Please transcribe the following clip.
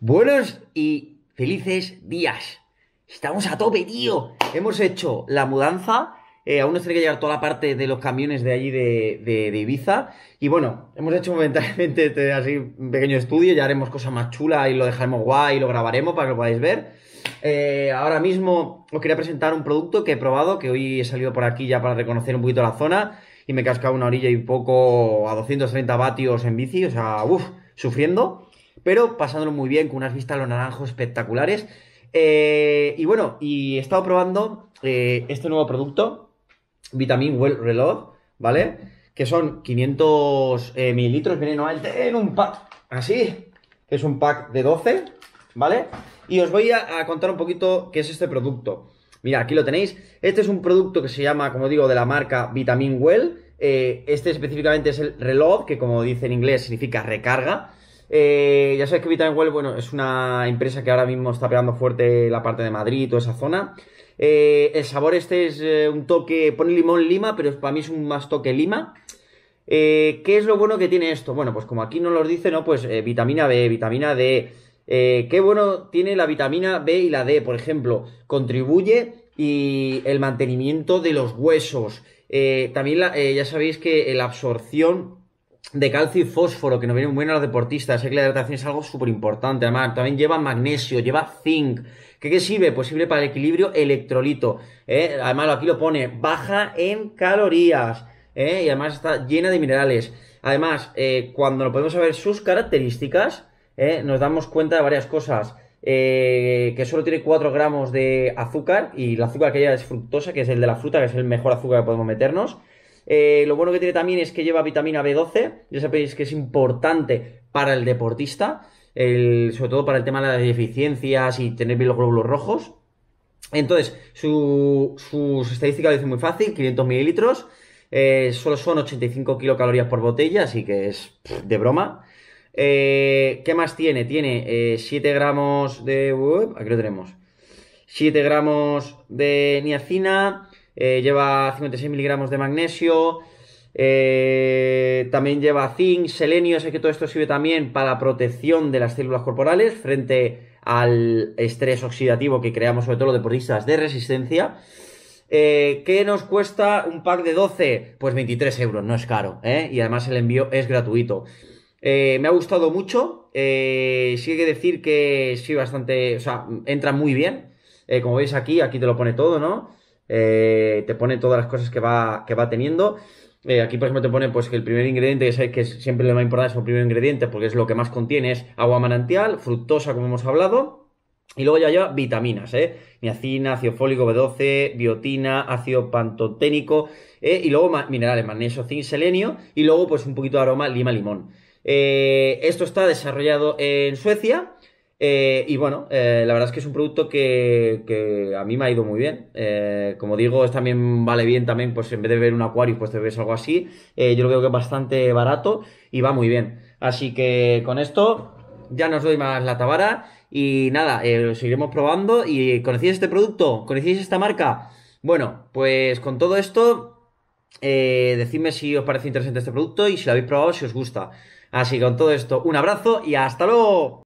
buenos y felices días. Estamos a tope, tío. Hemos hecho la mudanza. Eh, aún nos tiene que llegar toda la parte de los camiones de allí de, Ibiza. Y bueno, hemos hecho momentáneamente este así un pequeño estudio. Ya haremos cosas más chulas y lo dejaremos guay y lo grabaremos para que lo podáis ver. Eh, ahora mismo os quería presentar un producto que he probado, que hoy he salido por aquí ya para reconocer un poquito la zona. Y me he cascado una orilla y poco a 230 vatios en bici. O sea, uff, sufriendo pero pasándolo muy bien, con unas vistas a los naranjos espectaculares. Eh, y bueno, y he estado probando eh, este nuevo producto, Vitamin Well Reload, ¿vale? Que son 500 eh, mililitros mililitros, vienen este en un pack, así, que es un pack de 12, ¿vale? Y os voy a, contar un poquito qué es este producto. Mira, aquí lo tenéis. Este es un producto que se llama, como digo, de la marca Vitamin Well. este específicamente es el Reload que como dice en inglés significa recarga. Eh, ya sabéis que Well, bueno, es una empresa que ahora mismo está pegando fuerte la parte de Madrid y toda esa zona. Eh, el sabor este es eh, un toque, pone limón lima, pero para mí es un más toque lima. ¿Qué es lo bueno que tiene esto? Bueno, pues como aquí no lo dice, ¿no? Pues vitamina B, vitamina D. qué bueno tiene la vitamina B y la D, por ejemplo. Contribuye y el mantenimiento de los huesos. también ya sabéis que la absorción de calcio y fósforo que nos viene muy bien a los deportistas. Sé que la hidratación es algo súper importante. Además, también lleva magnesio, lleva zinc. ¿Qué, ¿Qué, sirve? Pues sirve para el equilibrio electrolito. ¿eh? Además, aquí lo pone, baja en calorías. ¿eh? Y además está llena de minerales. Además, eh, cuando lo podemos saber sus características, nos damos cuenta de varias cosas. que solo tiene 4 gramos de azúcar y el azúcar que lleva es fructosa, que es el de la fruta, que es el mejor azúcar que podemos meternos. Eh, lo bueno que tiene también es que lleva vitamina B12, ya sabéis que es importante para el deportista, sobre todo para el tema de las deficiencias y tener bien los glóbulos rojos. Entonces, su, sus estadísticas lo dicen muy fácil, 500 mililitros, eh, solo son 85 kilocalorías por botella, así que es de broma. Eh, ¿Qué más tiene? Tiene 7 gramos de... aquí lo tenemos. 7 gramos de niacina, eh, lleva 56 miligramos de magnesio, eh, también lleva zinc, selenio, sé que todo esto sirve también para la protección de las células corporales frente al estrés oxidativo que creamos sobre todo los deportistas de resistencia. Eh, ¿Qué nos cuesta un pack de 12? Pues 23 euros, no es caro, y además el envío es gratuito. me ha gustado mucho, sí hay que decir que sí, bastante, o sea, entra muy bien. como veis aquí, aquí te lo pone todo, ¿no? Eh, te pone todas las cosas que va, que va teniendo. Eh, aquí, por ejemplo, te pone pues, que el primer ingrediente, que sabes que siempre le va a importar es el primer ingrediente, porque es lo que más contiene, es agua manantial, fructosa, como hemos hablado, y luego ya ya vitaminas, ¿eh? Niacina, ácido fólico, B12, biotina, ácido pantoténico, ¿eh? y luego minerales, magnesio, zinc, selenio, y luego pues un poquito de aroma lima-limón. esto está desarrollado en Suecia, eh, y bueno, eh, la verdad es que es un producto que, a mí me ha ido muy bien. Eh, como digo, también vale bien también, pues en vez de ver un acuario, pues te ves algo así. yo lo veo que es bastante barato y va muy bien. Así que con esto ya nos doy más la tabara y nada, lo seguiremos probando. ¿Y conocéis este producto? ¿Conocéis esta marca? Bueno, pues con todo esto, decidme si os parece interesante este producto y si lo habéis probado, si os gusta. Así que con todo esto, un abrazo y hasta luego.